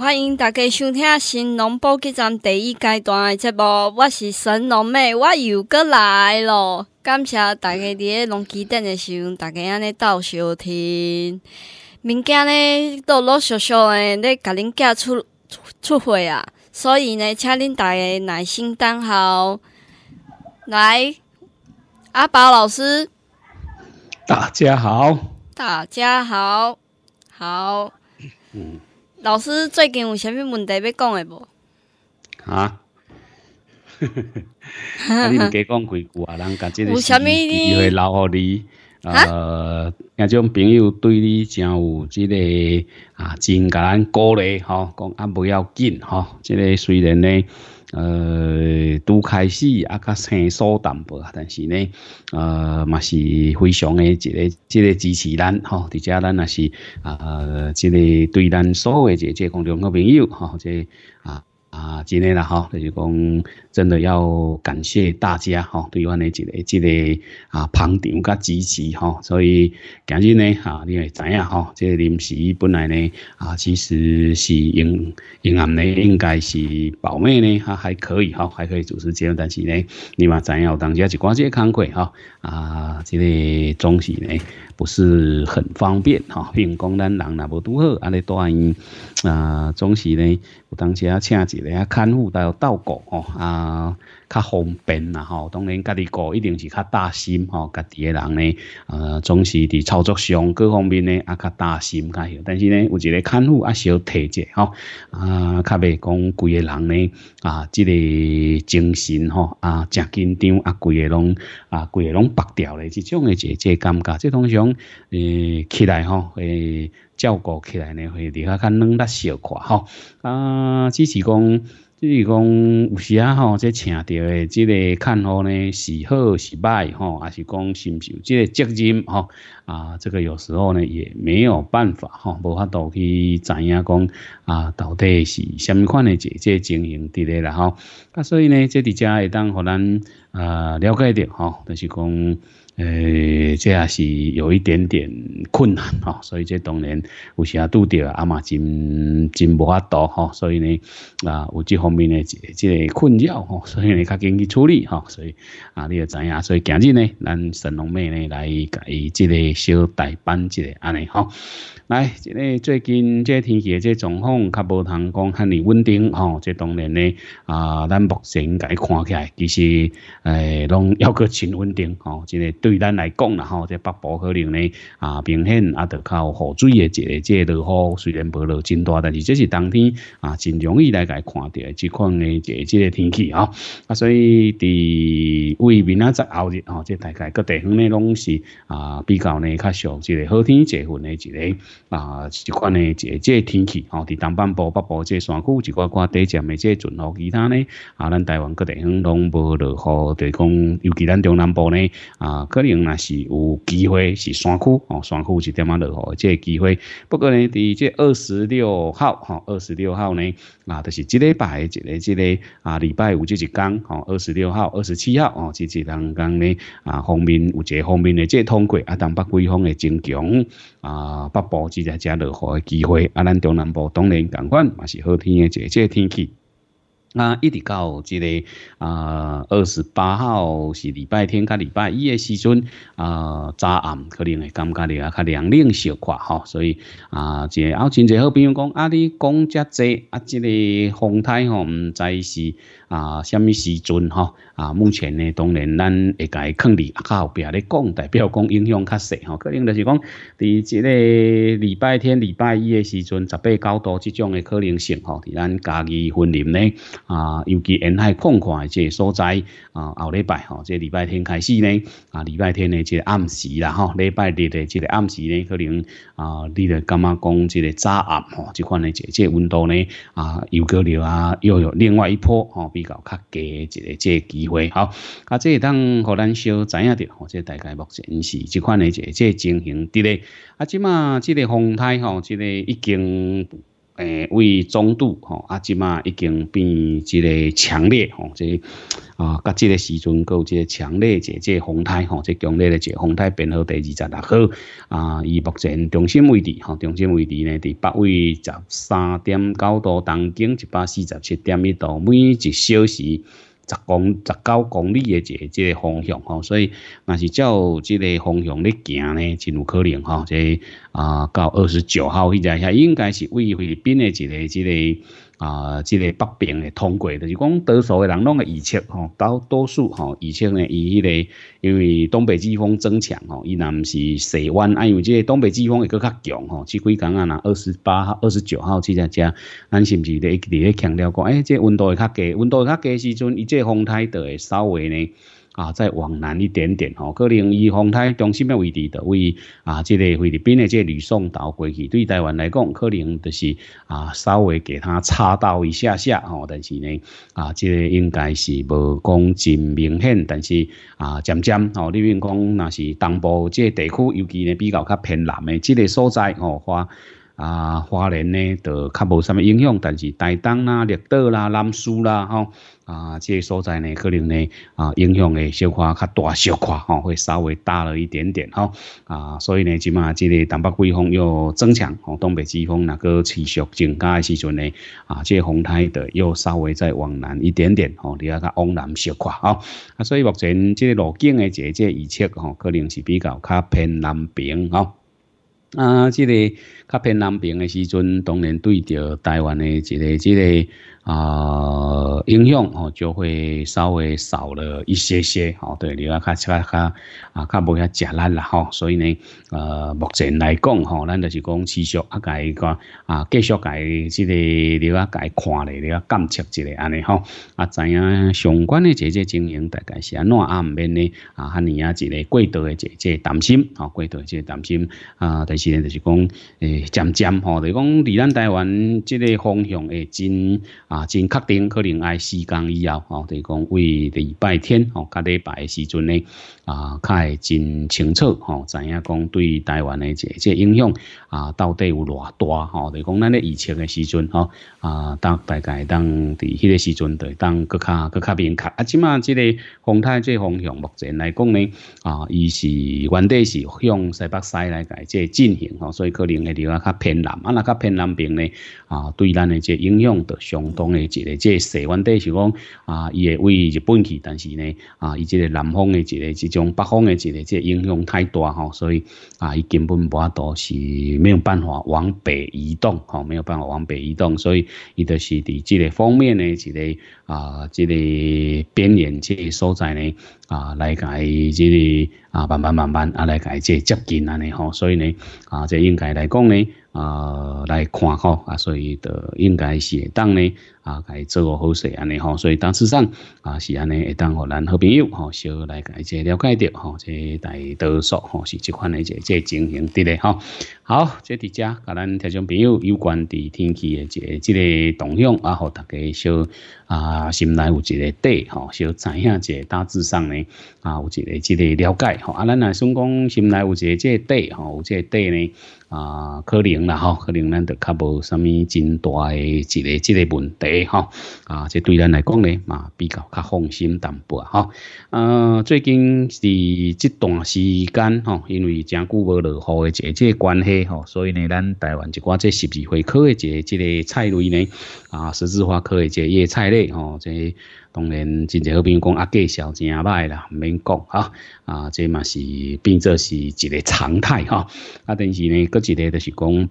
欢迎大家收听《新农保鸡汤》第一阶段的节目，我是神农妹，我又过来了。感谢大家在农机店的时候，大家安尼到收听。民间呢，都陆续续的咧，甲恁寄出出误会啊，所以呢，请恁大家耐心等候。来，阿宝老师，大家好，大家好，好，嗯。老师最近有啥物问题要讲诶无？啊，哈哈哈哈哈！有啥物呢？有啥物机会留互你？啊，那种朋友对你真有即个啊真甲咱鼓励，吼，讲啊不要紧，吼，即个虽然呢。呃，都开始啊，较生疏淡薄啊，但是呢，呃，嘛是非常的一个，一个支持咱吼，而且咱也是啊，一个对咱所有这这公众诶朋友即这啊啊，真的啦吼，就是讲。真的要感谢大家哈，对阮内一个一个啊，旁听甲支持哈。所以今日呢啊，你会知影哈？即临时本来呢啊，其实是应应暗呢应该是保咩呢？哈，还可以哈，还可以主持节目。但是呢，你知影，有当下一寡只工亏哈啊，即个总是呢不是很方便哈，因工人人那不如何，阿你带伊啊，总是呢有当时啊，请一个啊看护带有照顾哦啊。啊，较方便啦，吼。当然家己顾，一定是较大心，吼，家己诶人呢，呃，总是伫操作上各方面呢，啊，较大心，但是呢，有一个看护啊，小提下，吼，啊，较未讲规个人呢，啊，即个精神，吼啊，正紧张，啊，规个拢啊，规个拢白掉咧，即种诶，即即感觉，即通常诶，起来，吼，诶，照顾起来呢，会比较较软弱小寡，吼。啊，只是讲。就是讲，有时啊吼，即请到的，这个看好呢是好是坏吼，还是讲是不是这个责任吼？啊，这个有时候呢也没有办法吼，无法度去怎样讲啊？到底是什么款的即即经营伫咧啦吼。啊，所以呢，这伫遮会当互咱啊了解着吼，就是讲。诶，这也是有一点点困难哦，所以这当然有时啊拄着啊嘛真真无法度哈，所以呢啊有这方面的这个困扰哦，所以呢较紧去处理哈，所以啊你也知影，所以今日呢，咱神龙妹呢来伊这个小代班这个安尼哈。来，即个最近即天气诶，即状况较无通讲遐尼稳定吼。即当然咧，啊，咱目前解看起来，其实诶，拢要个真稳定吼。即个对咱来讲啦吼，即北部可能咧啊，明显啊，着靠雨水诶，即即落雨虽然无落真大，但是即是冬天啊，真容易来解看到即款诶即即个天气吼。啊，所以伫为明仔再后日吼，即大概各地方咧拢是啊，比较呢较常一个好天一混诶，即个。啊，即款呢，即即天气吼，伫东半部、北部即山区，一寡寡低潮咪即阵准其他呢，啊，咱台湾各地方拢无落雨，提供尤其咱中南部呢，啊，可能那是有机会是山区哦，山区是点啊落雨即个机会。不过呢，伫即二十六号哈，二十六号呢，啊，就是即礼拜，即个即个啊，礼拜五即一工吼，二十六号、二十七号哦，即一两工呢啊，方面有一个方面诶，即通过啊，东北季风诶增强啊，北部。即只加雨诶机会，啊，咱中南部当然同款，嘛是好天的，一个天气。那一直到即个啊二十八号是礼拜天甲礼拜一的时阵啊，早暗可能会感觉另啊较凉凉小快吼，所以啊，即个啊真侪好朋友讲，啊，你讲遮济啊，即个风台吼，毋知是啊，虾米时阵吼。啊，目前呢，当然咱会伊劝伫后壁咧讲，代表讲影响较细吼，可能就是讲，伫即个礼拜天、礼拜一的时阵，十八九度这种的可能性吼，伫咱家己婚林呢，啊，尤其沿海矿诶的这所在，啊，后礼拜吼，这礼拜天开始呢。啊，礼拜天诶，即个暗时啦，吼，礼拜日的即个暗时呢，可能啊，你著感觉讲即个早暗吼？即款的即，即温度呢，啊，又高了啊，又有另外一波吼，比较较低，即个即个机会好。啊，即当互咱小影着，吼、或即大概目前是即款的即，即情形伫咧。啊，即马即个风台吼，即个已经。诶，为中度吼，啊，即马已经变一个强烈吼，即啊，甲即个时阵有即个强烈即个风台吼，即强烈的即个风台编号第二十六号啊，伊目前中心位置吼，中心位置呢伫北纬十三点九度，东经一百四十七点一度，每一小时。十公、十九公里嘅一个、一个方向吼，所以那是照这个方向咧行咧，真有可能哈，即啊到二十九号迄前，也应该是菲律宾嘅一个、一个。啊，即个北边诶通过，就是讲多数诶人拢会预测吼，大多数吼预测呢，伊迄个因为东北季风增强吼，伊若毋是西湾，啊，因为即个东北季风会搁较强吼，即几工啊，若二十八号、二十九号即只只，咱是毋是一伫咧强调过？哎，即个温度会较低，温度会较低时阵，伊即个风台就会稍微呢。啊，再往南一点点哦，可能以风台中心的位置的位啊，这个律宾变即这吕宋岛过去对台湾来讲，可能就是啊，稍微给它插到一下下哦，但是呢啊，这个应该是无讲真明显，但是啊，渐渐哦，你如讲那是东部这地区，尤其呢比较较偏南的这个所在哦，花啊，花莲呢，就较无什么影响，但是台东啦、绿岛啦、南苏啦，吼。啊，这个所在呢，可能呢，啊，影响会小块较大小块吼，会稍微大了一点点哈。啊，所以呢，即码这个东北季风又增强，吼，东北季风那个持续增加的时阵呢，啊，这风台的又稍微再往南一点点，吼，啊较往南小块吼，啊，所以目前这个路径的这个预测，吼，可能是比较偏南边哈。啊，即个较偏南边诶时阵，当然对着台湾诶即个即个啊影响哦，就会稍微少了一些些哦。对，你啊较较较啊较无遐食力啦吼。所以呢，呃，目前来讲吼，咱就是讲持续啊改个啊继续改即个啊甲改看咧，你啊监测一下安尼吼啊，知影相关的这些经营大概是安怎啊唔免呢啊，安尼啊一个过度诶一个担心吼，过度诶即个担心啊，是就是讲，诶，渐渐吼，就讲离咱台湾这个方向诶，真啊真确定，可能爱四间以后吼，就讲为礼拜天吼，加礼拜时阵呢，啊，较会真清楚吼，知影讲对台湾诶这这影响啊，到底有偌大吼？就讲咱咧疫情嘅时阵吼，啊，当大概当伫迄个时阵，对，当搁较搁较明确。啊，即码即个风向，即个方向目前来讲呢，啊，伊是原底是向西北西来解，即真。所以可能会流外较偏南，啊，那较偏南边呢，啊，对咱的这影响，都相当的这个，这西湾底是讲啊，伊会为日本去，但是呢，啊，伊这个南方的这个，这种北方的这个，这影响太大吼，所以啊，伊根本无多是没有办法往北移动，哈，没有办法往北移动，所以伊都是在这个方面呢，一个啊，这个边缘这个所在呢。啊，来解即个啊，慢慢慢慢，啊，来解即接近啊，尼吼，所以呢，啊，即应该来讲呢，啊，来看吼啊，所以的应该是当呢。啊，该做个好事安尼吼，所以大致上啊是安尼会当，互咱好朋友吼小来解一了解着吼，即大多数吼是即款诶，即即情形伫咧吼。好，即伫遮，甲咱听众朋友有关伫天气诶即即个动向啊，互大家小啊心内有一个底吼，小知影个，大致上呢啊有一个即个了解吼，啊咱若算讲心内有一个即底吼，有即底呢啊可能啦吼，可能咱着较无啥物真大诶一个即个问题。啊，这对咱来讲嘛比较较放心淡薄啊，呃，最近是这段时间因为正顾无落雨的这这关系所以呢，咱台湾一挂这十二花科的这这个菜类呢，啊，十字花科的这叶菜类这当然真济好兵工啊，介绍正歹啦，免讲哈，啊，这嘛是变作是一个常态哈，啊，但是呢，各一个就是讲。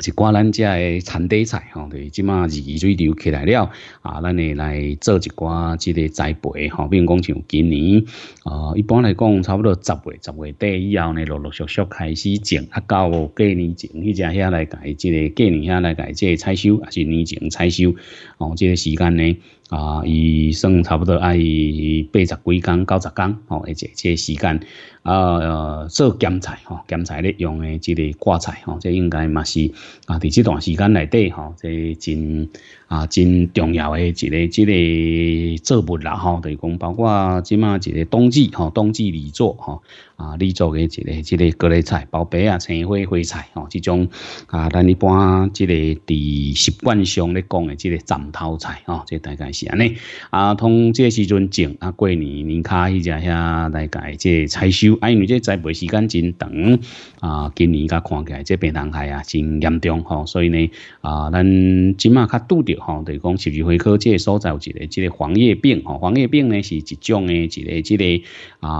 一寡咱遮个产地菜吼，是即马雨水流起来了啊，咱会来做一寡即个栽培吼，比如讲像今年哦，一般来讲差不多十月、十月底以后呢，陆陆续续开始种，啊，到过年前，迄只遐来改即个过年遐来改即个采收，还是年前采收，哦，即个时间呢？啊，伊算差不多，爱伊八十几工、九十工吼，而且这时间，啊，做检材，吼，检材咧用诶即个挂菜，吼，这应该嘛是啊，伫这段时间内底，吼，这真。啊，真重要诶，一个、一个作物啦吼，就是讲包括即嘛一个冬季吼，冬季里作吼，啊，里作诶一个、一个各类菜，包白啊、青花花菜吼，这种啊，咱一般即个伫习惯上咧讲诶，即个斩头菜吼，即大概是安尼。啊，通这时阵种啊，过年年卡去只遐，大概即采收，因为即栽培时间真长。啊，今年甲看起来这病南海啊真严重吼，所以呢，啊，咱即嘛较拄着。吼，等是讲十二花科这所在有一个，即个黄叶病吼。黄叶病呢是一种诶，一个即个啊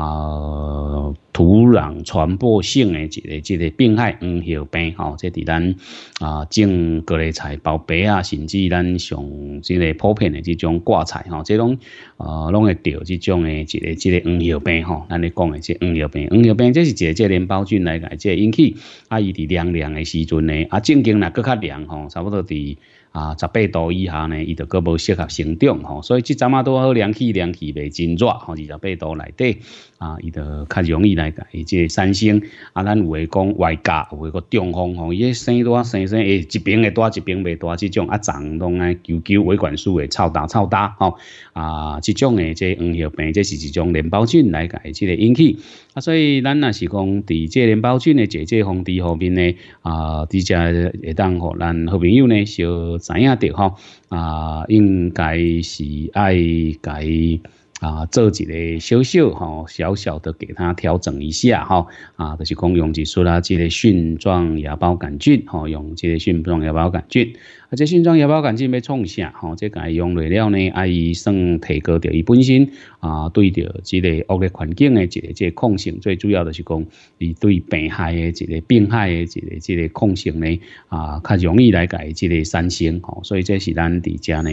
土壤传播性诶一个即个病害。黄叶病吼，即伫咱啊种各类菜、包白啊，甚至咱上即个普遍诶这种挂菜吼，即种啊拢会着即种诶一个即个黄叶病吼。咱咧讲诶即黄叶病，黄叶病即是即个链孢菌来来即引起。啊，伊伫凉凉诶时阵呢，啊正经若搁较凉吼，差不多伫。啊，十八度以下呢，伊就阁无适合生长吼，所以即阵啊拄好凉气凉气未真热吼，二十八度内底。啊，伊就较容易来伊即个三星啊，咱有诶讲外加有诶个中风吼，伊生啊，生生诶，一边会多一边袂多，即种啊，长拢爱求求维管树诶，臭大臭大吼啊，即种诶即黄药病这是一种淋孢菌来伊即个引起啊，所以咱若是讲伫即淋孢菌诶即解方第方面呢啊，伫遮会当互咱好朋友呢小知影着吼啊，应该是爱伊。啊，做几类小小哈，小小的给它调整一下哈。啊，就是讲用激素啦，几类蕈状芽孢杆菌哈，用这类蕈状芽孢杆菌。啊，这肾脏也不要赶紧要创啥吼？这个用材了呢？啊，伊算提高着伊本身啊，对着即个恶劣环境的这个这个抗性，最主要的是讲，伊对病害的这个病害的这个这个抗性呢啊，较容易来改这个产生吼。所以这是咱在遮呢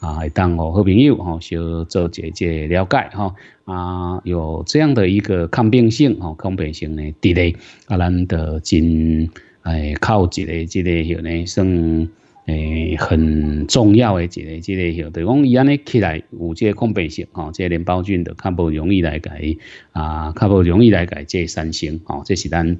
啊，当个好朋友吼，小做一个了解吼。啊，有这样的一个抗病性哈，抗病性的这类啊，咱得真哎靠，这个这个什呢？算。诶，很重要诶，一个，即个吼，就讲伊安尼起来有即个空白性吼，即个联保军就较不容易来改啊，较不容易来改即个三生吼，这是咱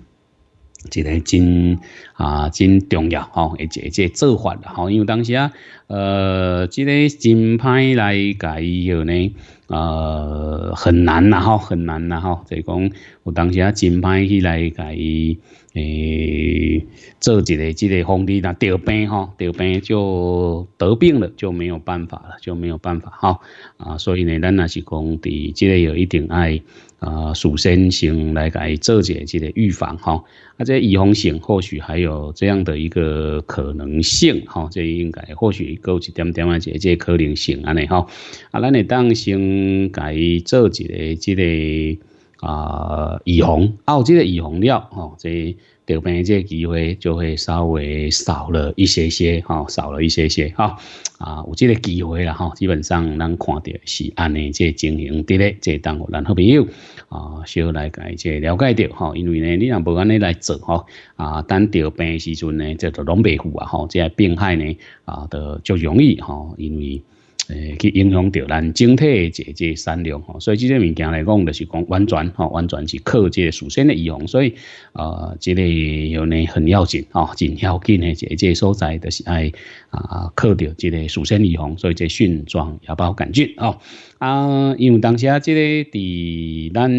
一个真啊真重要吼，一个即个做法吼，因为当时啊，呃，即个金牌来改以后呢，呃，很难啦吼，很难啦吼，就讲有当时啊金牌起来改。诶，做一个这个皇帝，那得病哈，得病就得病了，就没有办法了，就没有办法哈啊，所以呢，咱那是讲，伫这个有一定爱啊，首先先来改做一个这个预防哈，啊，这预防性或许还有这样的一个可能性哈，这应该或许够有一点点啊，这个可能性安尼哈啊，咱咧当先改做一个这个。啊，以红，澳基的以红料，哈，这得病这机会就会稍微少了一些些，哈，少了一些些，哈，啊，有这个机会了，哈，基本上咱看到是安尼这经营的嘞，这当我咱好朋友啊，稍来改这了解到，哈，因为呢，你若不安尼来做，哈，啊，等得病的时阵呢，这做拢袂赴啊，哈，这些病害呢，啊，的就容易，哈，因为。诶，去影响到咱整体的这这产量吼，所以即个物件来讲，就是讲完全吼，完全是靠这属性的预防。所以啊，这个有呢很要紧吼，真要紧的这这所在都是爱啊靠着这个属性预防，所以这菌状牙孢杆菌哦啊，因为当时啊，即个伫咱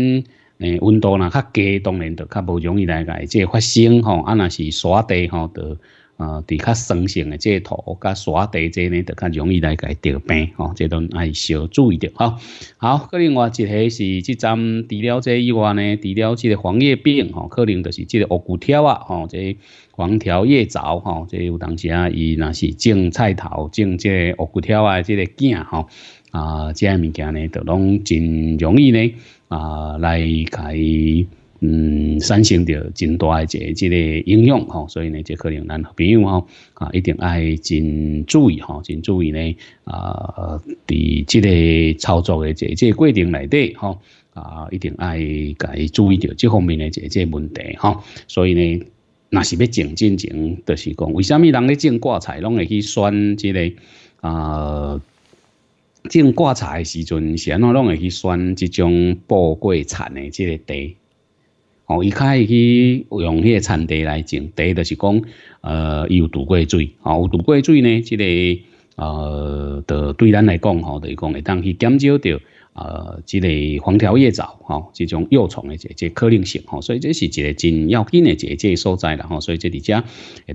诶温度呢较低，当然就较无容易来个这发生吼，啊那是沙地吼都。啊，伫较酸性的这土，甲沙地这呢，就较容易来伊得病哦。这都爱少注意着哈。好，个另外一个是，即张治疗这以外呢，治疗这个黄叶病哦，可能就是这个乌骨条啊，哦，这黄条叶藻吼，这有当时啊，伊那是种菜头，种这乌骨条啊，这个茎吼啊，这样物件呢，都拢真容易呢，啊，来伊。嗯，产生着真大诶一个即个影响吼，所以呢，即可能咱朋友吼啊，一定爱真注意吼，真注意呢啊，伫即个操作诶即即过程内底吼啊，一定爱甲伊注意着即方面诶即即问题吼，所以呢，那是要种金钱，就是讲，为虾米人咧种挂菜拢会去选即个啊？种挂菜诶时阵，是安怎拢会去选即种宝贵产诶即个地？哦，较爱去用迄个产地来种，第一就是讲，呃，伊有渡过水，哦，有渡过水呢，即个，呃，对对咱来讲，吼，等是讲会当去减少着。呃，这个黄条叶蚤吼，这种幼虫的这这可能性吼，所以这是一个真要紧的这这所在啦吼，所以这里只会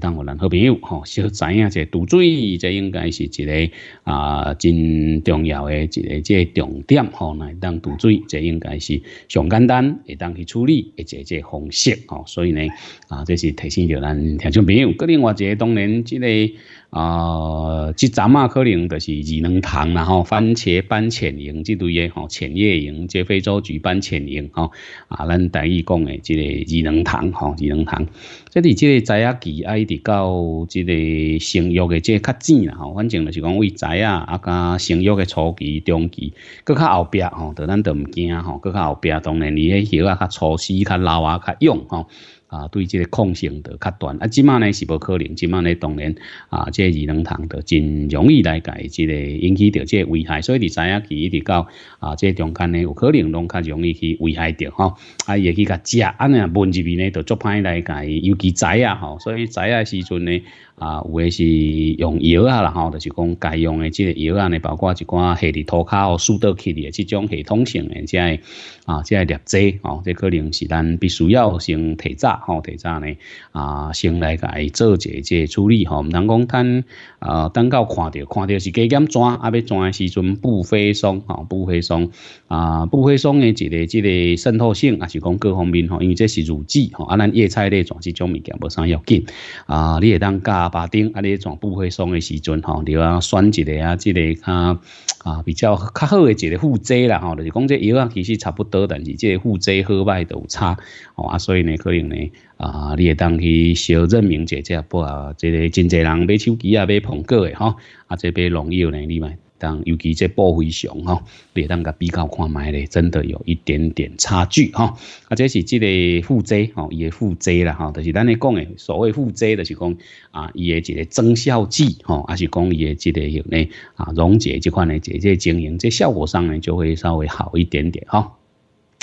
当我咱好朋友吼，小知影这毒水，这应该是一个啊真重要的一个这重点吼，来当毒水，这应该是上简单会当去处理的这这方式哦，所以呢啊，这是提醒着咱听众朋友，个外一个当然这个。啊，即杂啊，可能就是二能糖，然后番茄斑潜蝇即类诶，吼，潜叶蝇、即非洲菊斑前蝇吼，啊，咱大一讲诶即个二能糖吼，二能糖，即伫即个仔啊，其爱伫到即个生育诶即较浅啦吼，反正就是讲为仔啊啊加生育诶初期、中期，搁较后壁吼，著咱著唔惊吼，搁较后壁当然伊迄鱼啊较粗细、较老啊较勇吼。啊，对这个控性的较短啊，即卖呢是无可能，即卖呢当然啊，这二冷糖的真容易来改，即个引起到这危害，所以你知影其一滴到啊，这中间呢有可能拢较容易去危害着吼，啊，也去甲食安尼闻入面呢，就足歹来改，尤其仔啊吼，所以仔啊时阵呢。啊，有诶是用药啊，然后就是讲家用诶即个药啊，呢包括一寡下伫涂骹哦、输倒去诶即种系统性诶即个，啊即个劣质哦，即可能是咱必须要先提早吼提早呢，啊先来伊做一即处理吼，毋通讲趁。啊，等到看到，看到是加减转，啊，要转的时阵不飞松，吼，不飞松，啊，不飞松的一个，这个渗透性，也是讲各方面，吼，因为这是乳剂，吼，啊，咱叶菜类转这种物件无啥要紧，啊，你当加巴丁，啊，你转不飞松的时阵，吼，你要选一个啊，这个啊，啊，比较较好的一个副剂啦，吼，就是讲这药啊，其实差不多，但是这副剂好歹都有差，好啊，所以呢，可能呢。啊，你会当去小证明姐姐不啊？这个真侪人买手机啊，买苹果的哈，啊，即买荣耀呢，你咪当尤其这报废箱哈，你当甲比较看卖咧，真的有一点点差距哈。啊，这是即个负债吼，也负债啦吼，就是咱咧讲的所谓负债的是讲啊，伊诶一个增效剂吼，还是讲伊诶即个有呢啊溶解这款的，即个经营，即效果上呢就会稍微好一点点哈。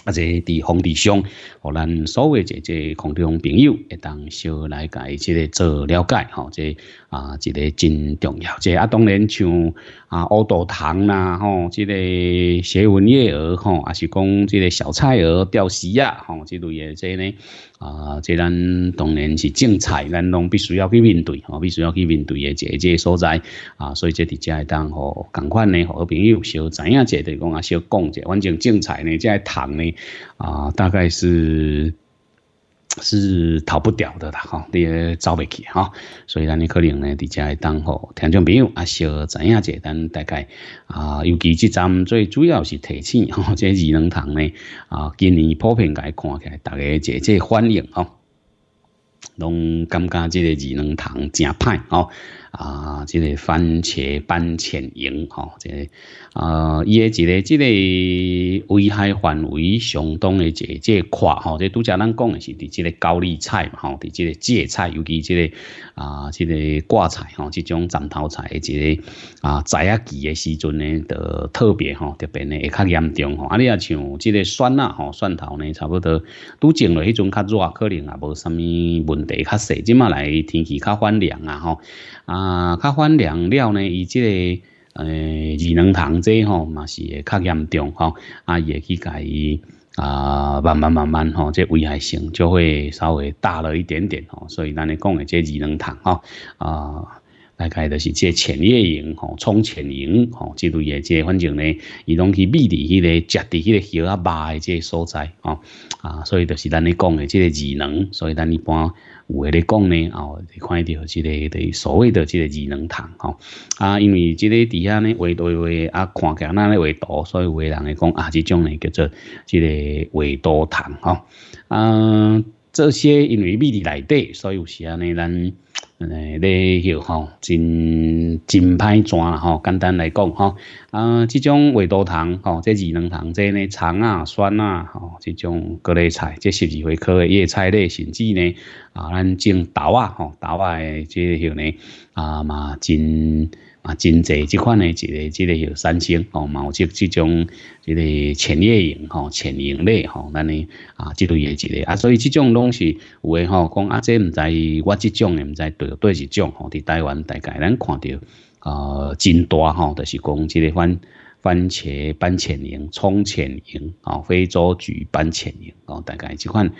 啊！即伫房地产，互咱所有这即空中朋友，会同小来解，即个做了解，吼，即啊，即个真重要。即啊，当然像。啊，乌豆糖啦，吼，即个斜纹叶蛾，吼，还是讲即个小菜蛾掉丝啊，吼，即类诶，即呢，啊，即咱当然是种菜，咱拢必须要去面对，吼，必须要去面对诶，一个即个所在啊，所以即伫遮会当，吼，同款呢，好朋友小知影者，对讲啊，小讲者，反正种菜呢，即个糖呢，啊，大概是。是逃不掉的啦，哈，你也走不去，哈，所以你可能呢，伫家里当吼听众朋友啊，小知影者，咱大概啊，尤其即站最主要是提醒，吼，这二能堂呢啊，今年普遍来讲，大家这这反应，吼，拢感觉这个二能堂诚歹，吼。啊，即个番茄、番茄蝇，吼，即个啊，伊诶即个即个危害范围相当诶，即即宽，吼，即拄则咱讲诶是，伫即个高丽菜嘛，吼，伫即个芥菜，尤其即个啊，即个芥菜，吼，即种斩头菜，诶即个啊，栽啊期诶时阵呢，着特别吼，特别呢，会较严重，吼，啊，你啊像即个蒜呐，吼，蒜头呢，差不多拄种落迄种较热，可能也无啥物问题，较细，即马来天气较反凉啊，吼。啊，较反凉料呢，伊即个诶二能糖这吼嘛是会较严重吼，啊，也去改伊啊，慢慢慢慢吼，这危害性就会稍微大了一点点吼，所以咱咧讲诶，这二能糖吼啊，大概就是这潜夜营吼、冲潜营吼即类，诶，这反正呢，伊拢去秘伫迄个食伫迄个叶啊诶即这所在吼啊，所以就是咱咧讲即这二能，所以咱一般。有诶咧讲呢，哦，看到即、个对所谓的即个二能堂吼、啊，因为即个伫遐呢画对画啊，看起来那咧画图，所以有诶人会讲啊，即种呢叫做即个画图堂吼、啊，这些因为秘伫内底，所以有时安尼咱。诶，咧，吼，真真歹转啦，吼，简单来讲，吼，啊，这种维多糖，吼，这二糖，这呢，糖啊，酸啊，吼，这种各类菜，这十几回科的叶菜类，甚至呢，啊，咱种豆啊，吼，豆啊，这吼呢，啊嘛，真。啊，真侪即款诶，一个即个叫三星吼，毛即即种即个产业型吼，产业类吼，咱尼啊，即类诶一个啊，所以即种拢是有诶吼，讲啊即毋知我即种诶毋知对对是种吼，伫台湾大概咱看着啊，真大吼，就是讲即个番。番茄、番茄营、葱、茄营，啊、非洲菊番茄营，哦，大概这款。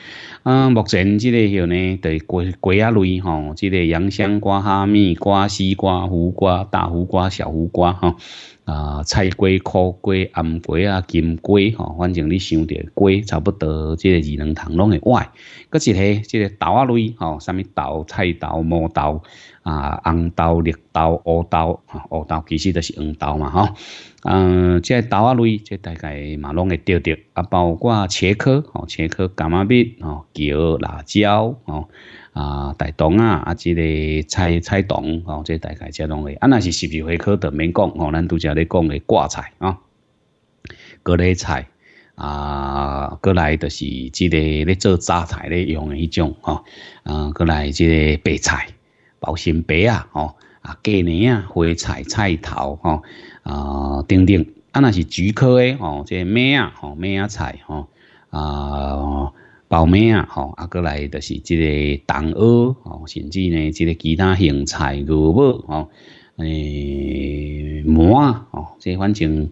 啊，目前这个有呢，对瓜瓜啊类，吼，这个洋香瓜、哈密瓜、西瓜、胡瓜、大胡瓜、小胡瓜，哈。啊，菜瓜、苦瓜、暗瓜啊，金瓜吼，反正你想着瓜，差不多即个二两糖拢会歪。搁一个即个豆啊类吼，啥物豆？菜豆、毛豆啊，红豆、绿豆、黑豆啊，黑豆其实著是黄豆嘛吼。嗯，即个豆啊类，即大概嘛拢会钓着啊，包括茄科吼，茄科、甘麦蜜吼、椒、辣椒吼。啊，大同啊，啊，之个菜菜同哦，这大概即种的啊，那是十二花科的，免讲哦，咱拄则咧讲的挂菜啊，各类菜啊，过来都是即个咧做榨菜咧用的迄种哦，啊，过来即个白菜、包心白啊，哦，啊，芥年啊，花菜、菜头吼，啊，等等，啊，那是菊科的哦，个咩啊，哦，咩啊菜哦，啊。包面啊，吼，阿过来就是这个冬瓜，吼，甚至呢，这个其他咸菜、萝卜，吼，诶，馍啊，吼，即反正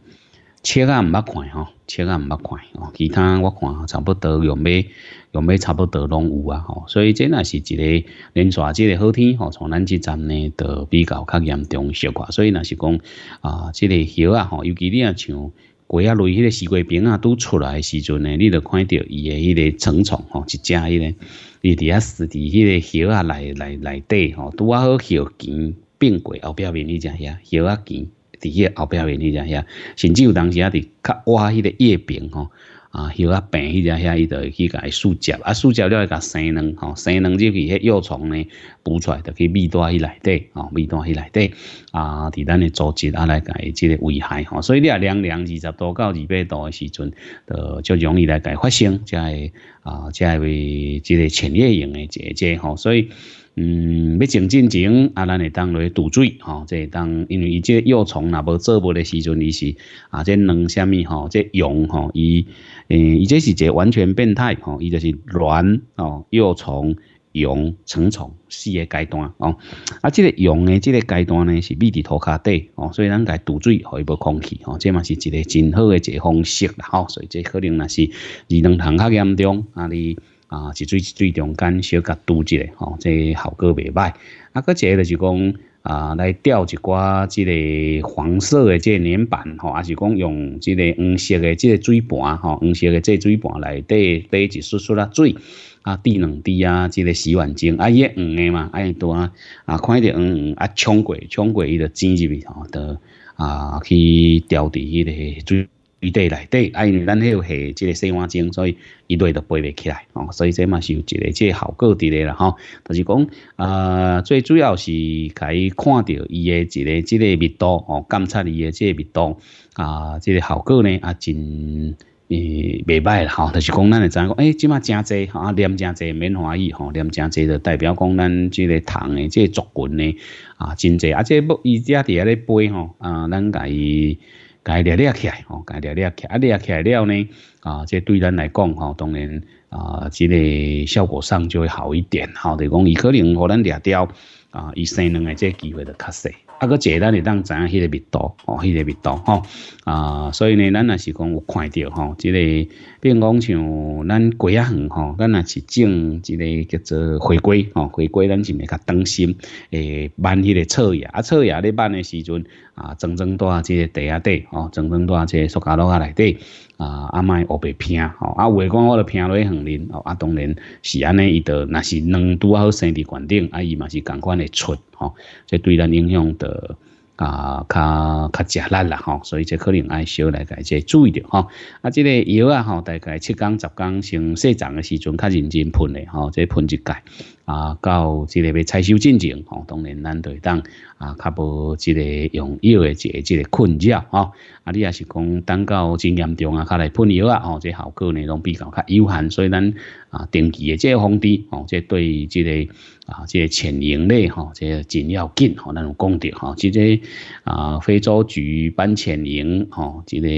切啊唔捌看，吼，切啊唔捌看，吼，其他我看差不多，用咩用咩差不多拢有啊，吼，所以即那是一个连刷即个好天，吼，从咱即站呢都比较较严重小垮，所以那是讲啊，这个鱼啊，吼，尤其你啊像。鸡仔类，迄个西瓜饼啊，拄出来时阵呢，你就看到伊诶迄个成虫吼，一只迄个，伊伫遐死伫迄个叶啊内内内底吼，拄啊好叶紧变过，后表面迄只叶叶啊伫迄个后表面迄只遐，甚至有当时啊伫较挖迄个叶柄吼。啊，伊啊病，伊只遐伊就去伊输结，啊，输结了会甲生卵吼，生卵入去，迄幼虫呢孵出来，就去泌到迄内底，吼，泌到迄内底，啊，伫咱诶组织啊来伊即个危害，吼，所以你啊两两二十度到二百度诶时阵，就就容易来伊发生，即系啊，即系为即个前列型诶姐姐，吼，所以。嗯，要上进前，啊，咱会当来堵水吼，会当因为伊这幼虫若无做窝的时阵，伊是啊，即卵虾米吼，即蛹吼，伊，诶，伊这是个完全变态，吼，伊就是卵哦，幼虫、蛹、成虫四个阶段，哦，啊，这个蛹呢，这个阶段呢是密伫涂骹底，哦，所以咱该堵水，互伊无空气，吼，这嘛是一个真好诶一个方式啦，吼，所以这可能那是二童痰较严重，啊，你。啊，是最最中间小甲多一下吼，这效果未歹。啊，搁一个就讲啊，来吊一挂即个黄色的个粘板，吼，还是讲用即个黄色的个水盘，吼，黄色的个水盘内底底一出出啊水，啊滴两滴啊，即个洗碗精，啊伊会黄诶嘛，啊伊多啊，啊看着黄黄，啊冲过冲过，伊著钱入去，吼，著啊去调伫迄个水。伊底内底，啊，因为咱迄个下即个洗碗精，所以伊对都飞未起来哦，所以这嘛是有一个即个效果伫咧啦吼。就是讲啊，最主要是甲伊看着伊诶一个即个密度哦，监测伊诶即个密度啊，即个效果呢啊，真诶未歹啦吼。就是讲咱会知，影诶，即马真侪吼，连真侪免怀疑吼，念真侪就代表讲咱即个糖诶即个族群呢啊真侪，啊即要伊遮伫遐咧飞吼啊，咱家伊。家己钓起来，吼，家己钓起来，啊，钓起来了后呢，啊，这对咱来讲，吼，当然，啊，这个效果上就会好一点，吼，对讲，伊可能互咱钓到啊，伊生两个这机会就较细。啊，个侪咱哩当知影，迄个密度哦，迄个密度哈啊，所以呢，咱也是讲有看到哈，即个，比如讲像咱过下年吼，咱也是种即个叫做回归吼，回归咱是咪较当心诶，办迄个草芽，啊，草芽咧办的时阵啊，层层在即个地下底吼，层层在即个塑胶路啊内底。啊，阿麦学白片吼、啊，有诶讲我着拼落去横林，吼、啊，当然是安尼，伊着，若是两拄好生伫关顶，啊，伊嘛是共款诶出，吼、哦，即对咱影响着。啊，较较食力啦吼，所以这可能爱少来这注意着吼。啊，这个药啊吼，大概七天、十天，像细长的时阵较认真喷嘞吼，这喷一届啊，到这个要采收进程，吼，当然难对当啊，较无这个用药的这个困扰吼。啊，你也是讲等到真严重啊，较来喷药啊吼，这效果呢，拢比较较有限，所以咱啊，定期的这防治吼，这对这个。啊，这潜蝇吼，哈，这紧要紧哈，那种讲着哈，即个啊，非洲菊斑潜蝇哈，即个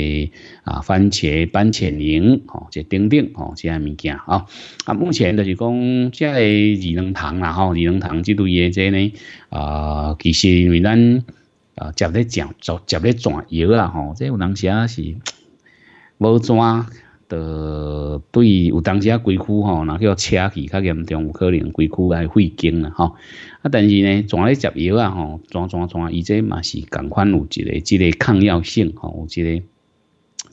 啊，番茄斑潜蝇哈，即顶顶哈，即个物件啊。啊，目前就是讲即个二郎堂啦吼，二郎堂即类诶，即呢啊，其实因为咱啊，接咧讲接咧转药啦吼，即有当时啊是无转。的对，有当时啊，龟枯吼，那叫车去较严重，有可能龟也会费劲啊吼。啊，但是呢，抓咧食药啊，吼，抓怎抓，伊这嘛是共款有一个即个抗药性，吼，有一个。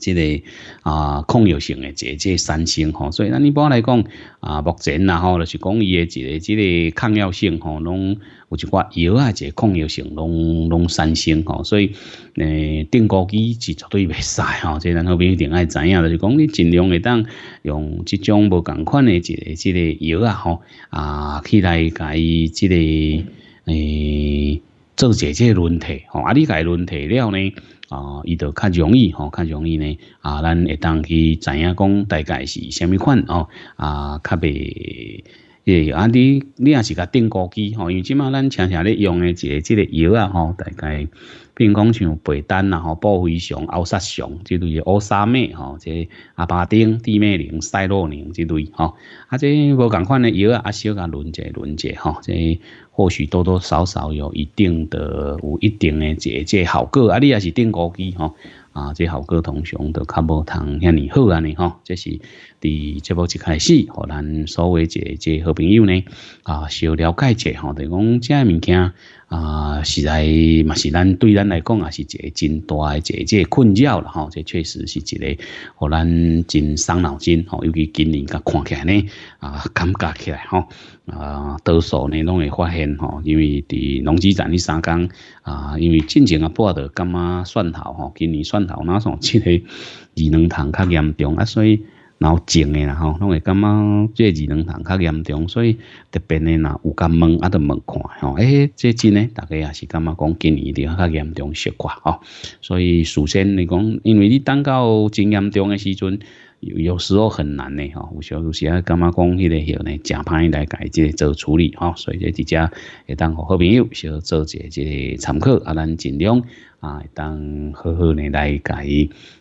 即个啊抗药性诶，即个三星吼，所以咱一般来讲啊，目前然后就是讲伊诶一个这个抗药性吼，拢有一寡药啊，个抗药性拢拢三星吼，所以诶定高机是绝对未使吼，即咱后变一定爱知影，就是讲你尽量会当用即种无同款诶一个一个药啊吼啊，起来伊即个诶做姐姐轮替吼，啊你改轮替了呢？哦，伊就较容易吼，较容易呢。啊，咱会当去知影讲，大概是虾米款哦？啊，较袂诶，啊，你你也是甲定高机吼，因为即马咱常常咧用诶一个即个药啊吼，大概并讲像白丹啊吼布非熊、奥萨熊之类，奥沙美吼，即阿巴丁、地灭灵、赛洛宁之类吼，啊，即无同款诶药啊，啊小甲轮者轮者吼，即。或许多多少少有一定的，有一定的这这效果，啊，你也是定高机吼，啊，这效果同熊都较无通向你好安尼吼，这是。伫这目一开始，和咱所谓一个一个好朋友呢，啊，小了解者吼，就讲这物件啊，实在嘛是咱对咱来讲，也是一个真大个一个困扰了吼，这确实是一个，和咱真伤脑筋吼，尤其今年甲看起来呢，啊，感觉起来吼，啊，多数呢拢会发现吼，因为伫农机站哩三工啊，因为进前啊播着干嘛蒜头吼，今年蒜头哪像即个二两糖较严重啊，所以。然后静的啦吼，拢会感觉这二冷堂较严重，所以特别的呐有甲问啊，都问看吼。哎，这真嘞，大家也是感觉讲今年的较严重习惯吼。所以首先你讲，因为你等到真严重诶时阵，有有时候很难的吼。有候有时啊，感觉讲迄个许呢正歹来家己做处理吼。所以这只会当好朋友小做即个参考啊，咱尽量啊当好好来来改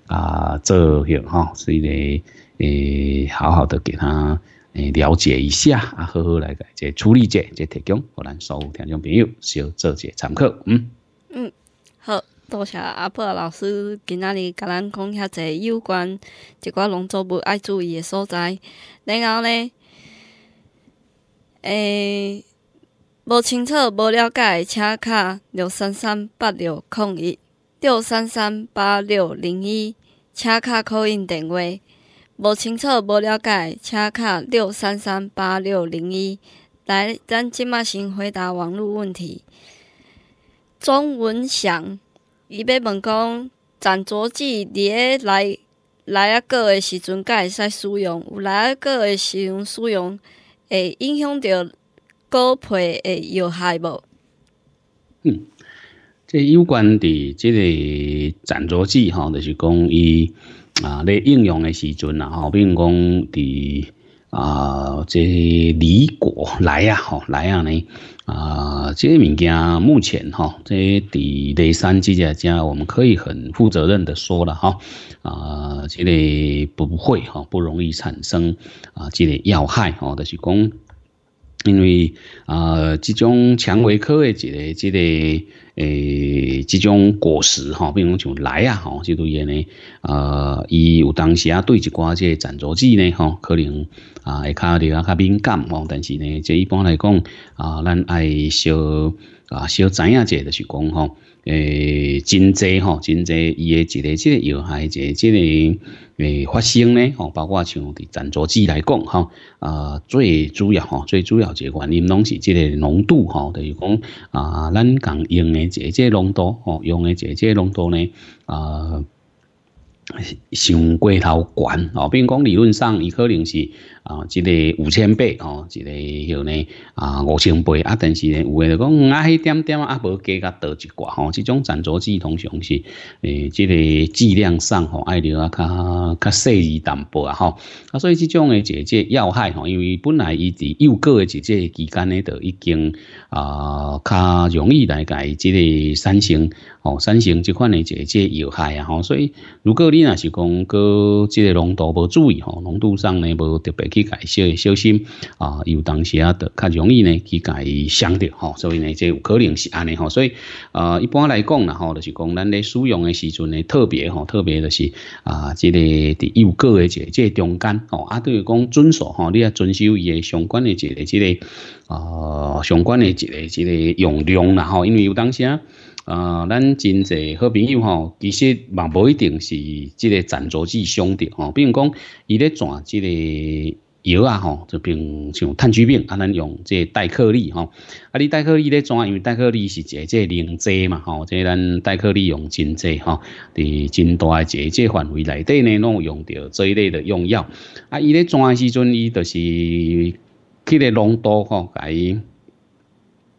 啊做许是所以。诶，好好的给他诶了解一下啊，好好来个处理者，即提供，咱所收听众朋友少做些参考。嗯嗯，好，多谢阿伯老师今仔日甲咱讲遐侪有关一寡农作物爱注意的所在。然后呢，诶，无清楚、无了解，请卡六三三八六零一六三三八六零一，请卡可音电话。无清楚、无了解，车卡六三三八六零一。来，咱即卖先回答网络问题。钟文祥，伊要问讲，斩着剂伫咧来来啊个诶时阵，敢会使使用？有来啊个诶时阵使用，会影响着狗皮诶有害无？嗯，即有关的即个斩着剂吼，就是讲伊。啊，咧应用的时阵啊，吼，比如讲，伫啊，即李果来啊，吼，来啊呢，啊，即物件目前哈，即伫第三季节间，我们可以很负责任的说了哈，啊，即个不会哈，不容易产生啊，即个要害吼，就是讲。因为啊，这种蔷薇科的一个、这个诶，这种果实哈，比如像梨啊，哈，这类叶呢，啊，伊有当时啊，对一寡这增着剂呢，哈，可能啊会较得啊较敏感哦。但是呢，这一般来讲啊，咱爱少。啊，小知影者就是讲吼，诶，真侪吼，真侪伊诶，一个即个有害者，个即个诶发生咧吼，包括像伫赞助剂来讲吼，啊，最主要吼，最主要一个原因，拢是即个浓度吼，著是讲啊，咱共用诶一个即个浓度吼，用诶一个即个浓度呢啊，上过头悬哦，如讲理论上伊可能是。啊，一个五千倍哦，一个叫呢啊五千倍啊，但是呢，有诶就讲啊，迄点点啊，无加甲多一寡吼，即种赞助机通常是诶，即个质量上吼，爱留啊较较细腻淡薄啊吼，啊所以即种诶姐姐要害吼，因为本来伊伫幼个诶姐姐期间呢，就已经啊较容易来甲伊即个产生吼产生即款诶姐姐要害啊吼，所以如果你若是讲个即个浓度无注意吼，浓度上呢无特别。去己少小心啊，有当时啊，得较容易呢，自己伤着吼，所以呢，这有可能是安尼吼，所以呃，一般来讲啦吼，就是讲咱咧使用的时阵呢，特别吼，特别的是啊，这个有各个一个这中间吼，啊，对于讲遵守吼，你要遵守伊的相关的一个，这个呃，相关的一个，这个用量啦吼，因为有当时啊。啊，咱真侪好朋友吼，其实嘛无一定是即个斩助之凶着吼。比如讲，伊咧装即个药啊吼，就比如像炭疽病啊，咱用即个代克利吼。啊，你代克利咧装，因为代克利是一个即个零剂嘛吼，即咱代克利用真侪吼，伫真大个即个范围内底呢拢用着这一类的用药。啊，伊咧诶时阵，伊就是去咧浓度吼，甲伊。